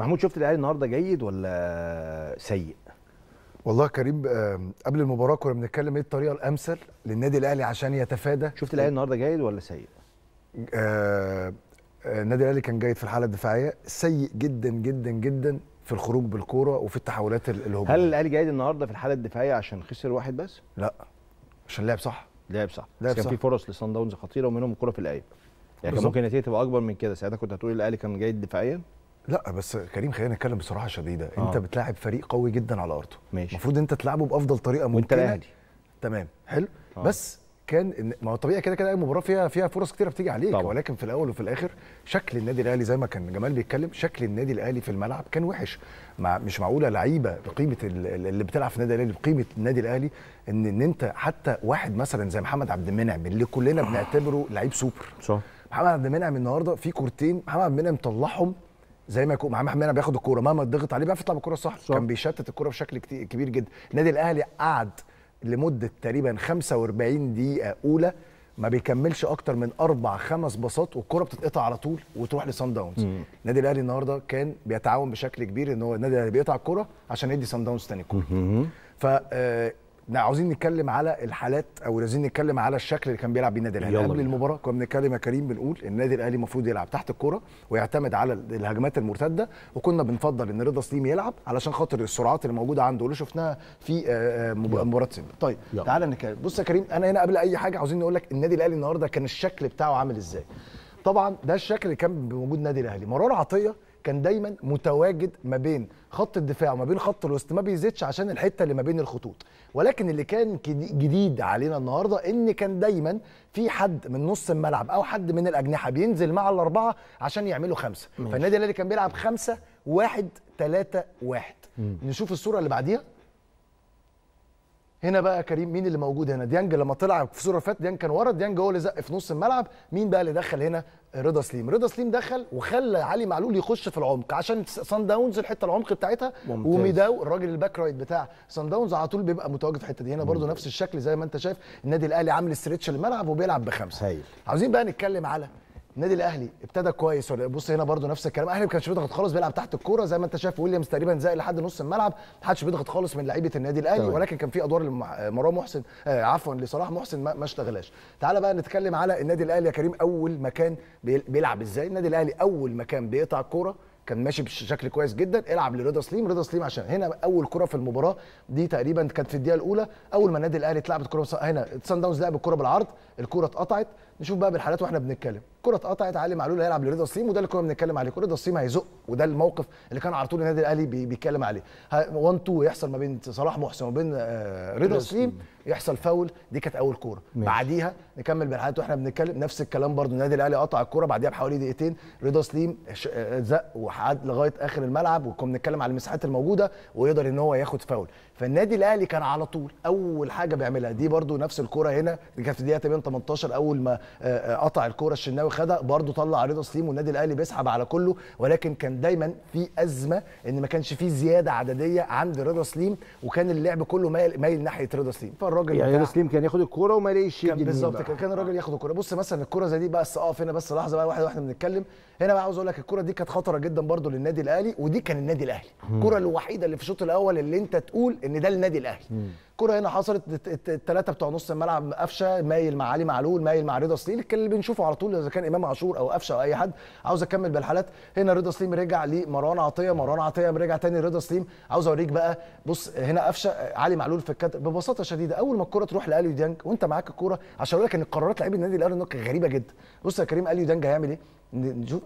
محمود شفت الاهلي النهارده جيد ولا سيء؟ والله كريم آه، قبل المباراه كنا بنتكلم ايه الطريقه الامثل للنادي الاهلي عشان يتفادى شفت الاهلي النهارده جيد ولا سيء؟ آه, آه، النادي الاهلي كان جيد في الحاله الدفاعيه سيء جدا جدا جدا في الخروج بالكوره وفي التحولات الهجوميه هل الاهلي جيد النهارده في الحاله الدفاعيه عشان خسر واحد بس؟ لا عشان لعب صح لعب صح لعب كان في فرص لصن داونز خطيره ومنهم الكوره في الايه يعني كان ممكن النتيجه تبقى اكبر من كده ساعتها كنت هتقول الاهلي كان جيد دفاعيا لا بس كريم خلينا نتكلم بصراحه شديده آه. انت بتلاعب فريق قوي جدا على ارضه ماشي المفروض انت تلعبه بافضل طريقه ممكنه وانت الاهلي تمام حلو آه. بس كان ما هو طبيعي كده كده المباراه فيها فيها فرص كتيره بتيجي عليك طبعا. ولكن في الاول وفي الاخر شكل النادي الاهلي زي ما كان جمال بيتكلم شكل النادي الاهلي في الملعب كان وحش مع مش معقوله لعيبه بقيمه اللي بتلعب في النادي الاهلي بقيمه النادي الاهلي ان ان انت حتى واحد مثلا زي محمد عبد المنعم اللي كلنا آه. بنعتبره لعيب سوبر صح محمد عبد المنعم النهارده في كورتين محمد عبد المنعم طلعهم زي ما يكون محمد منعم بياخد الكوره مهما تضغط عليه بيعرف يطلع بالكوره صح كان بيشتت الكوره بشكل كبير جدا النادي الاهلي قعد لمده تقريبا 45 دقيقه اولى ما بيكملش اكتر من اربع خمس باصات والكره بتتقطع على طول وتروح لسان داونز النادي الاهلي النهارده كان بيتعاون بشكل كبير ان هو النادي الاهلي بيقطع الكره عشان يدي سان داونز تاني الكوره ف آه، عاوزين نتكلم على الحالات او عاوزين نتكلم على الشكل اللي كان بيلعب بيه النادي الاهلي قبل المباراه كنا بنتكلم يا كريم بنقول النادي الاهلي المفروض يلعب تحت الكوره ويعتمد على الهجمات المرتده وكنا بنفضل ان رضا سليم يلعب علشان خاطر السرعات اللي موجوده عنده اللي شفناها في آه، آه، مباراه سيمبا طيب يلا. تعالى نتكلم بص يا كريم انا هنا قبل اي حاجه عاوزين نقول لك النادي الاهلي النهارده كان الشكل بتاعه عامل ازاي طبعا ده الشكل اللي كان موجود النادي الاهلي مرار عطيه كان دايما متواجد ما بين خط الدفاع وما بين خط الوسط ما بيزيدش عشان الحته اللي ما بين الخطوط ولكن اللي كان جديد علينا النهارده ان كان دايما في حد من نص الملعب او حد من الاجنحه بينزل مع الاربعه عشان يعملوا خمسه فالنادي الاهلي كان بيلعب خمسه واحد ثلاثه واحد مم. نشوف الصوره اللي بعديها هنا بقى كريم مين اللي موجود هنا ديانج لما طلع في الصوره فات ديانج كان ورا ديانج هو اللي زق في نص الملعب مين بقى اللي دخل هنا رضا سليم رضا سليم دخل وخلى علي معلول يخش في العمق عشان سان داونز الحته العمق بتاعتها ممتاز. وميداو الراجل الباك رايت بتاع سان داونز على طول بيبقى متواجد في الحته دي هنا برده نفس الشكل زي ما انت شايف النادي الاهلي عامل ستريتش للملعب وبيلعب بخمسه هايل عاوزين بقى نتكلم على النادي الاهلي ابتدى كويس بص هنا برده نفس الكلام الاهلي ما كانش بيضغط خالص بيلعب تحت الكوره زي ما انت شايف ويليامز تقريبا زائل لحد نص الملعب ما حدش بيضغط خالص من لعيبه النادي الاهلي طبعا. ولكن كان في ادوار لمروان محسن آه عفوا لصلاح محسن ما اشتغلهاش تعال بقى نتكلم على النادي الاهلي يا كريم اول ما كان بيلعب ازاي النادي الاهلي اول ما كان بيقطع الكوره كان ماشي بشكل كويس جدا العب لرضا سليم رضا سليم عشان هنا اول كره في المباراه دي تقريبا كانت في الدقيقه الاولى اول ما النادي الاهلي اتلعبت كره هنا سان داونز لعب الكره بالعرض الكره اتقطعت نشوف بقى بالحالات واحنا بنتكلم كره اتقطعت علي معلول هيلعب لرضا سليم وده اللي كنا بنتكلم عليه رضا سليم هيزق وده الموقف اللي كان على طول النادي الاهلي بيتكلم عليه 1 2 يحصل ما بين صلاح محسن وما بين آه، رضا سليم يحصل فاول دي كانت اول كوره بعديها نكمل بالحالات واحنا بنتكلم نفس الكلام برضو النادي الاهلي قطع الكوره بعديها بحوالي دقيقتين رضا سليم آه، زق وقعد لغايه اخر الملعب وكنا بنتكلم على المساحات الموجوده ويقدر ان هو ياخد فاول فالنادي الاهلي كان على طول اول حاجه بيعملها دي برضو نفس الكوره هنا دي كانت في دقيقه 18 اول ما آه، قطع الكوره الشناوي خدها برضه طلع رضا سليم والنادي الاهلي بيسحب على كله ولكن كان دايما في ازمه ان ما كانش في زياده عدديه عند رضا سليم وكان اللعب كله مايل, مايل ناحيه رضا سليم فالراجل يعني رضا سليم كان ياخد الكوره وما لقيش كان بالظبط كان, كان الراجل ياخد الكوره بص مثلا الكوره زي دي بس اقف هنا بس لحظه بقى واحده واحنا بنتكلم هنا بقى عاوز اقول لك الكوره دي كانت خطره جدا برضه للنادي الاهلي ودي كان النادي الاهلي الكوره الوحيده اللي في الشوط الاول اللي انت تقول ان ده النادي الاهلي الكوره هنا حصلت الثلاثه بتوع نص الملعب قفشه مايل مع علي معلول مايل مع رضا سليم اللي بنشوفه على طول اذا كان كان امام عاشور او قفشه او اي حد عاوز اكمل بالحالات هنا رضا سليم رجع لمروان عطيه مروان عطيه رجع تاني رضا سليم عاوز اوريك بقى بص هنا قفشه علي معلول في الكتف ببساطه شديده اول ما الكره تروح لاليو ديانج وانت معاك الكوره عشان اقول لك ان قرارات لعيبه النادي الاهلي غريبه جدا بص يا كريم اليو ديانج هيعمل ايه نشوف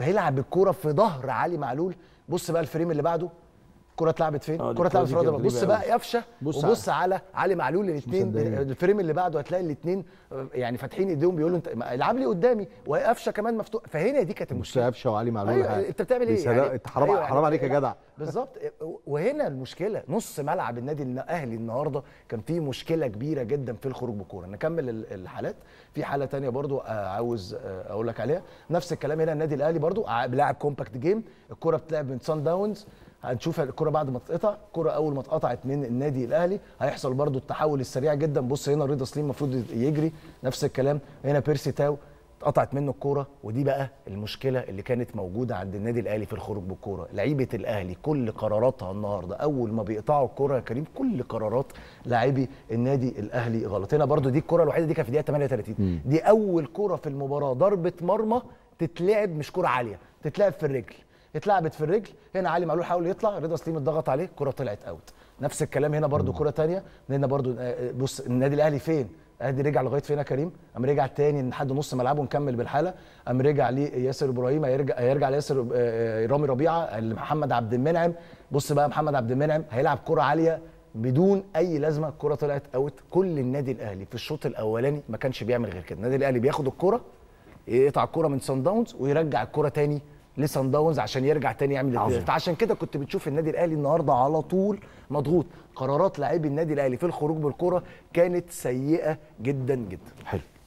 هيلعب الكوره في ظهر علي معلول بص بقى الفريم اللي بعده آه، الكره اتلعبت فين؟ الكره اتلعبت في رده بص بقى قفشه وبص على علي معلول الاثنين الفريم اللي بعده هتلاقي الاثنين آه، يعني فاتحين ايديهم بيقولوا انت العب لي قدامي وقفشه كمان مفتوح فهنا دي كانت المشكله بص قفشه وعلي معلول أيوة انت بتعمل ايه؟ يعني حرام أيوة حرام عليك يا يعني جدع بالظبط وهنا المشكله نص ملعب النادي الاهلي النهارده كان فيه مشكله كبيره جدا في الخروج بالكوره نكمل الحالات في حاله ثانيه برضو آه، عاوز اقول لك عليها نفس الكلام هنا النادي الاهلي برضو بيلعب كومباكت جيم الكوره بتلعب من سان داونز هنشوف الكره بعد ما تتقطع الكره اول ما اتقطعت من النادي الاهلي هيحصل برضو التحول السريع جدا بص هنا رضا سليم المفروض يجري نفس الكلام هنا بيرسي تاو اتقطعت منه الكوره ودي بقى المشكله اللي كانت موجوده عند النادي الاهلي في الخروج بالكوره لعيبه الاهلي كل قراراتها النهارده اول ما بيقطعوا الكوره يا كريم كل قرارات لاعبي النادي الاهلي غلط هنا برضو دي الكوره الوحيده دي كانت في دقيقه 38 دي اول كوره في المباراه ضربه مرمى تتلعب مش كوره عاليه تتلعب في الرجل اتلعبت في الرجل هنا علي معلول حاول يطلع رضا سليم اتضغط عليه الكره طلعت اوت نفس الكلام هنا برده كره ثانيه هنا برده آه، بص النادي الاهلي فين ادي رجع لغايه فين يا كريم قام رجع تاني لحد نص ملعبه ونكمل بالحاله قام رجع لياسر ابراهيم هيرجع هيرجع لياسر آه، آه، رامي ربيعه لمحمد عبد المنعم بص بقى محمد عبد المنعم هيلعب كره عاليه بدون اي لازمه الكره طلعت اوت كل النادي الاهلي في الشوط الاولاني ما كانش بيعمل غير كده النادي الاهلي بياخد الكره يقطع الكره من سان داونز ويرجع الكره تاني لسان داونز عشان يرجع تاني يعمل التيست عشان كده كنت بتشوف النادي الاهلي النهارده على طول مضغوط قرارات لاعبي النادي الاهلي في الخروج بالكره كانت سيئه جدا جدا حلو